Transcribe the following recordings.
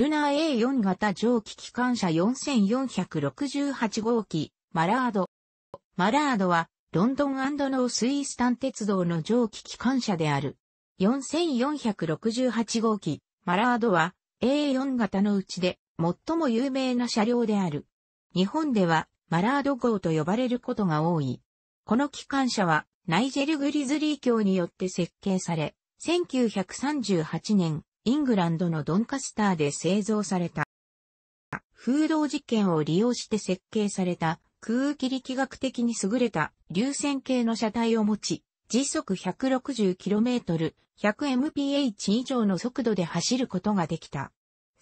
ルナー A4 型蒸気機関車4468号機、マラード。マラードは、ロンドンノースイースタン鉄道の蒸気機関車である。4468号機、マラードは、A4 型のうちで、最も有名な車両である。日本では、マラード号と呼ばれることが多い。この機関車は、ナイジェル・グリズリー卿によって設計され、1938年、イングランドのドンカスターで製造された。風洞実験を利用して設計された空気力学的に優れた流線形の車体を持ち、時速 160km、100mph 以上の速度で走ることができた。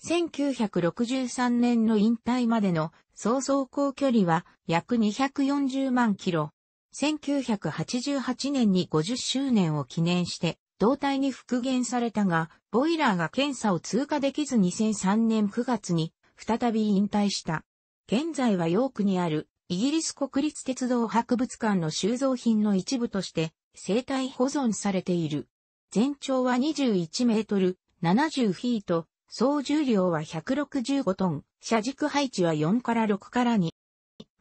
1963年の引退までの総走行距離は約240万キロ。1988年に50周年を記念して胴体に復元されたが、ボイラーが検査を通過できず2003年9月に再び引退した。現在はヨークにあるイギリス国立鉄道博物館の収蔵品の一部として生体保存されている。全長は21メートル70フィート、総重量は165トン、車軸配置は4から6から2。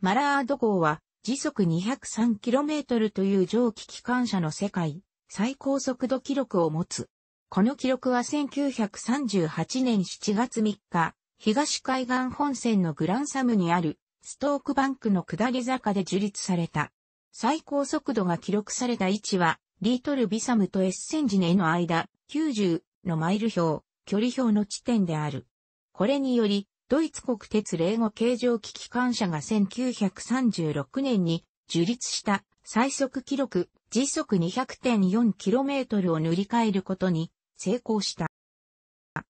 マラード号は時速 203km という蒸気機関車の世界最高速度記録を持つ。この記録は1938年7月3日、東海岸本線のグランサムにあるストークバンクの下り坂で樹立された。最高速度が記録された位置は、リートルビサムとエッセンジネの間、90のマイル表、距離表の地点である。これにより、ドイツ国鉄霊語形状機機関車が1936年に樹立した最速記録時速 200.4km を塗り替えることに成功した。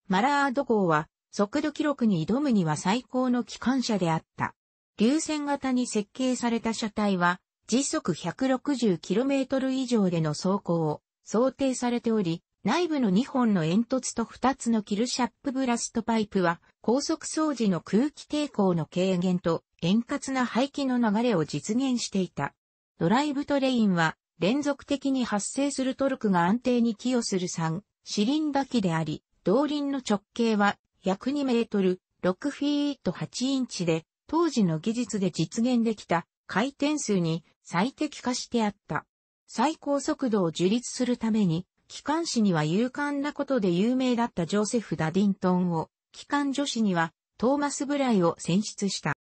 マラード号は速度記録に挑むには最高の機関車であった。流線型に設計された車体は時速 160km 以上での走行を想定されており、内部の2本の煙突と2つのキルシャップブラストパイプは高速掃除の空気抵抗の軽減と円滑な排気の流れを実現していた。ドライブトレインは連続的に発生するトルクが安定に寄与する3、シリンダ機であり、動輪の直径は約2メートル、6フィート8インチで、当時の技術で実現できた回転数に最適化してあった。最高速度を樹立するために、機関士には勇敢なことで有名だったジョセフ・ダディントンを、機関女子にはトーマス・ブライを選出した。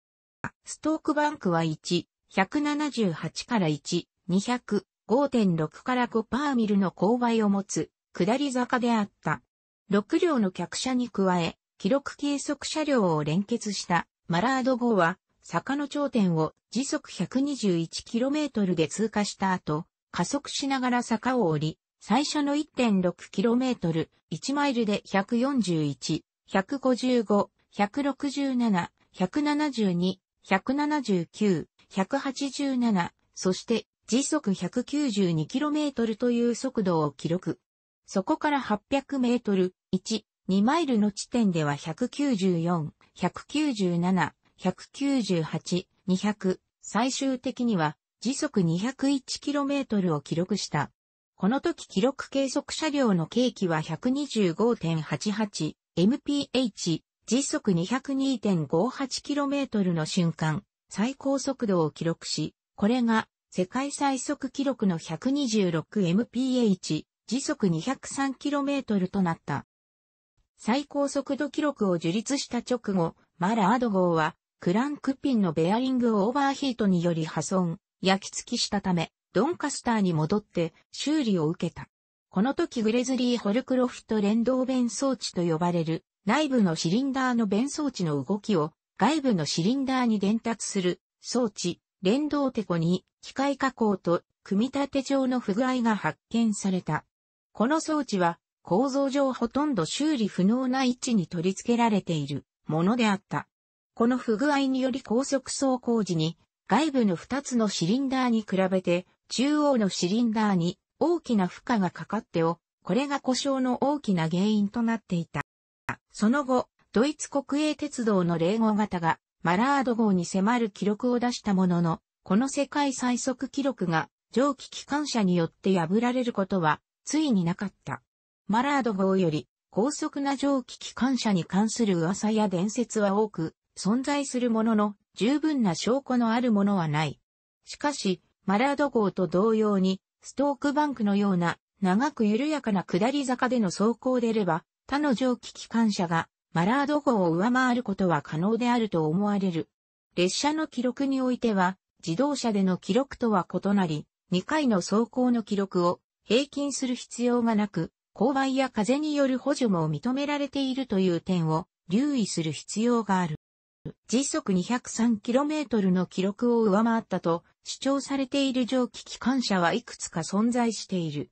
ストークバンクは1、178から1、200、5.6から5パーミルの勾配を持つ、下り坂であった。6両の客車に加え、記録計測車両を連結したマラード号は、坂の頂点を時速 121km で通過した後、加速しながら坂を降り、最初の 1.6km、1マイルで141、155、167、172、179、187、そして時速 192km という速度を記録。そこから 800m、1、2マイルの地点では194、197、198、200、最終的には時速 201km を記録した。この時記録計測車両の計器は 125.88mph、時速 202.58km の瞬間、最高速度を記録し、これが世界最速記録の 126mph、時速 203km となった。最高速度記録を樹立した直後、マラード号は、クランクピンのベアリングオーバーヒートにより破損、焼き付きしたため、ドンカスターに戻って修理を受けた。この時グレズリー・ホルクロフト連動弁装置と呼ばれる内部のシリンダーの弁装置の動きを外部のシリンダーに伝達する装置連動テコに機械加工と組み立て上の不具合が発見された。この装置は構造上ほとんど修理不能な位置に取り付けられているものであった。この不具合により高速走行時に外部の2つのシリンダーに比べて中央のシリンダーに大きな負荷がかかってお、これが故障の大きな原因となっていた。その後、ドイツ国営鉄道の0号型がマラード号に迫る記録を出したものの、この世界最速記録が蒸気機関車によって破られることはついになかった。マラード号より高速な蒸気機関車に関する噂や伝説は多く存在するものの十分な証拠のあるものはない。しかし、マラード号と同様にストークバンクのような長く緩やかな下り坂での走行でれば他の蒸気機関車がマラード号を上回ることは可能であると思われる。列車の記録においては、自動車での記録とは異なり、2回の走行の記録を平均する必要がなく、勾配や風による補助も認められているという点を留意する必要がある。時速 203km の記録を上回ったと主張されている蒸気機関車はいくつか存在している。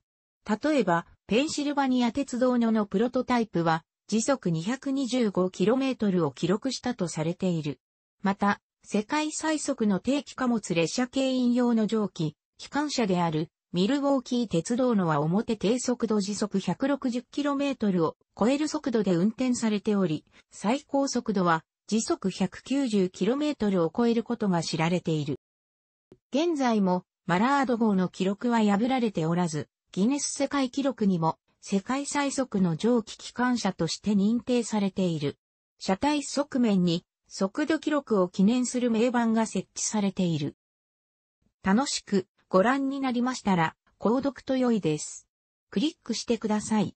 例えば、ペンシルバニア鉄道ののプロトタイプは時速 225km を記録したとされている。また、世界最速の定期貨物列車系引用の蒸気、機関車であるミルウォーキー鉄道のは表低速度時速 160km を超える速度で運転されており、最高速度は時速 190km を超えることが知られている。現在もマラード号の記録は破られておらず、ギネス世界記録にも世界最速の蒸気機関車として認定されている。車体側面に速度記録を記念する名板が設置されている。楽しくご覧になりましたら、購読と良いです。クリックしてください。